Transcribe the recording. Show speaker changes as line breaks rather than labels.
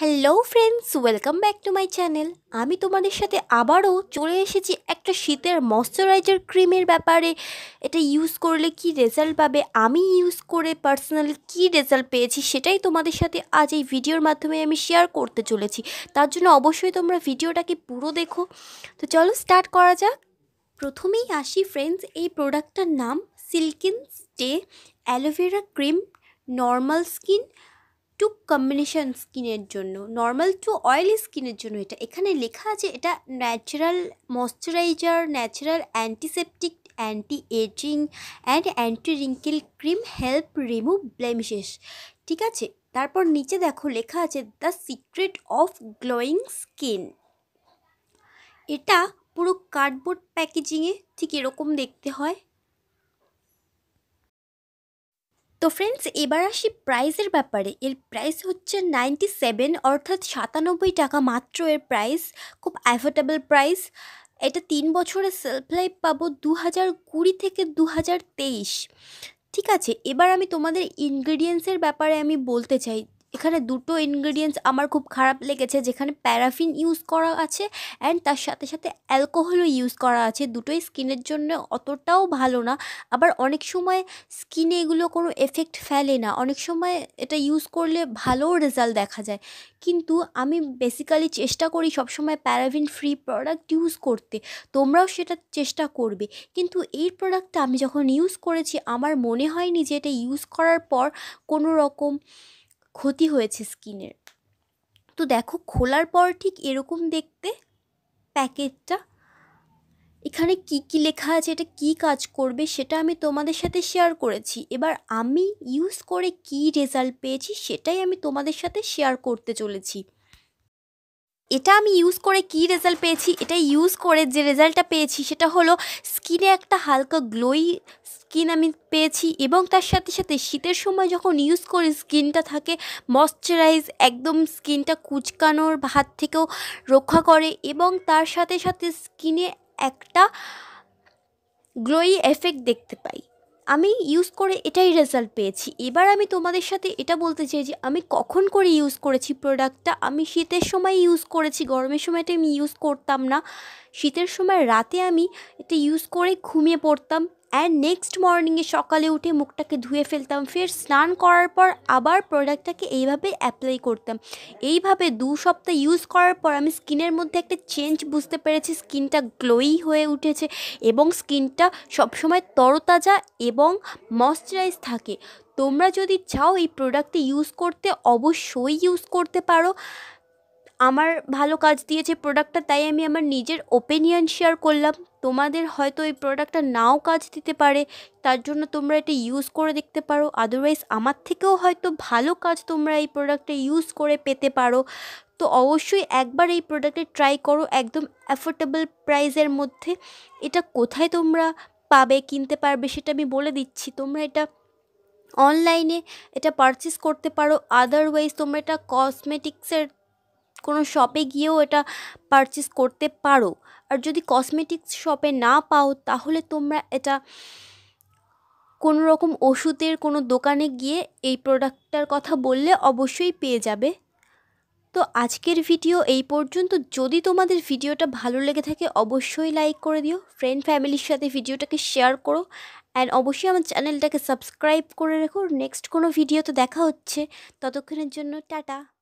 hello friends welcome back to my channel আমি তোমাদের সাথে আবারও চলে এসেছি একটা শীতের ময়শ্চারাইজার ক্রিমের ব্যাপারে এটা ইউজ করলে কি রেজাল্ট পাবে আমি ইউজ করে পার্সোনালি কি রেজাল্ট পেয়েছি সেটাই তোমাদের সাথে আজ এই ভিডিওর মাধ্যমে আমি শেয়ার করতে চলেছি তার জন্য অবশ্যই তোমরা ভিডিওটাকে পুরো দেখো তো চলো স্টার্ট করা যাক প্রথমেই আসি ফ্রেন্ডস এই প্রোডাক্টটার নাম Silkin stay aloe vera cream normal skin to combination স্কিনের জন্য নর্মাল টু অয়েলি স্কিনের জন্য এটা এখানে লেখা আছে এটা natural moisturiser natural antiseptic anti ageing and anti wrinkle cream help remove blemishes ঠিক আছে তারপর নিচে দেখো লেখা আছে the secret of glowing skin এটা পুরো কার্ডবোর্ড প্যাকেজিংয়ে ঠিক এরকম দেখতে হয় তো ফ্রেন্ডস এবার আসি প্রাইসের ব্যাপারে এর প্রাইস হচ্ছে নাইনটি সেভেন অর্থাৎ সাতানব্বই টাকা মাত্র এর প্রাইস খুব অ্যাফোর্ডেবল প্রাইস এটা তিন বছরের সেলফ লাইফ পাবো দু হাজার কুড়ি থেকে দু হাজার তেইশ ঠিক আছে এবার আমি তোমাদের ইনগ্রিডিয়েন্টসের ব্যাপারে আমি বলতে চাই এখানে দুটো ইনগ্রিডিয়েন্টস আমার খুব খারাপ লেগেছে যেখানে প্যারাফিন ইউজ করা আছে অ্যান্ড তার সাথে সাথে অ্যালকোহলও ইউজ করা আছে দুটোই স্কিনের জন্য অতটাও ভালো না আবার অনেক সময় স্কিনে এগুলো কোনো এফেক্ট ফেলে না অনেক সময় এটা ইউজ করলে ভালো রেজাল্ট দেখা যায় কিন্তু আমি বেসিক্যালি চেষ্টা করি সবসময় প্যারাভিন ফ্রি প্রোডাক্ট ইউজ করতে তোমরাও সেটা চেষ্টা করবে কিন্তু এই প্রোডাক্টটা আমি যখন ইউজ করেছি আমার মনে হয়নি যে এটা ইউজ করার পর কোনো রকম ক্ষতি হয়েছে স্কিনের তো দেখো খোলার পর ঠিক এরকম দেখতে প্যাকেটটা এখানে কি কি লেখা আছে এটা কি কাজ করবে সেটা আমি তোমাদের সাথে শেয়ার করেছি এবার আমি ইউজ করে কি রেজাল্ট পেয়েছি সেটাই আমি তোমাদের সাথে শেয়ার করতে চলেছি এটা আমি ইউজ করে কি রেজাল্ট পেয়েছি এটা ইউজ করে যে রেজাল্টটা পেয়েছি সেটা হলো স্কিনে একটা হালকা গ্লোই স্কিন আমি পেয়েছি এবং তার সাথে সাথে শীতের সময় যখন ইউজ করি স্কিনটা থাকে ময়শ্চারাইজ একদম স্কিনটা কুচকানোর হাত থেকেও রক্ষা করে এবং তার সাথে সাথে স্কিনে একটা গ্লোই এফেক্ট দেখতে পাই আমি ইউজ করে এটাই রেজাল্ট পেয়েছি এবার আমি তোমাদের সাথে এটা বলতে চাই যে আমি কখন করে ইউজ করেছি প্রোডাক্টটা আমি শীতের সময় ইউজ করেছি গরমের সময়টা আমি ইউজ করতাম না শীতের সময় রাতে আমি এটা ইউজ করে ঘুমিয়ে পড়তাম অ্যান্ড নেক্সট মর্নিংয়ে সকালে উঠে মুখটাকে ধুয়ে ফেলতাম ফের স্নান করার পর আবার প্রোডাক্টটাকে এইভাবে অ্যাপ্লাই করতাম এইভাবে দু সপ্তাহ ইউজ করার পর আমি স্কিনের মধ্যে একটা চেঞ্জ বুঝতে পেরেছি স্কিনটা গ্লোই হয়ে উঠেছে এবং স্কিনটা সবসময় তরতাজা এবং ময়শ্চারাইজ থাকে তোমরা যদি চাও এই প্রোডাক্টটি ইউজ করতে অবশ্যই ইউজ করতে পারো আমার ভালো কাজ দিয়েছে প্রোডাক্টটা তাই আমি আমার নিজের ওপিনিয়ন শেয়ার করলাম তোমাদের হয়তো এই প্রোডাক্টটা নাও কাজ দিতে পারে তার জন্য তোমরা এটা ইউজ করে দেখতে পারো আদারওয়াইজ আমার থেকেও হয়তো ভালো কাজ তোমরা এই প্রোডাক্টটা ইউজ করে পেতে পারো তো অবশ্যই একবার এই প্রোডাক্টে ট্রাই করো একদম অ্যাফোর্ডেবল প্রাইসের মধ্যে এটা কোথায় তোমরা পাবে কিনতে পারবে সেটা আমি বলে দিচ্ছি তোমরা এটা অনলাইনে এটা পারচেস করতে পারো আদারওয়াইজ তোমরা এটা কসমেটিক্সের কোনো শপে গিয়েও এটা পারচেস করতে পারো আর যদি কসমেটিক্স শপে না পাও তাহলে তোমরা এটা কোনো রকম ওষুধের কোনো দোকানে গিয়ে এই প্রোডাক্টটার কথা বললে অবশ্যই পেয়ে যাবে তো আজকের ভিডিও এই পর্যন্ত যদি তোমাদের ভিডিওটা ভালো লেগে থাকে অবশ্যই লাইক করে দিও ফ্রেন্ড ফ্যামিলির সাথে ভিডিওটাকে শেয়ার করো অ্যান্ড অবশ্যই আমার চ্যানেলটাকে সাবস্ক্রাইব করে রেখো নেক্সট কোনো ভিডিওতে দেখা হচ্ছে ততক্ষণের জন্য টাটা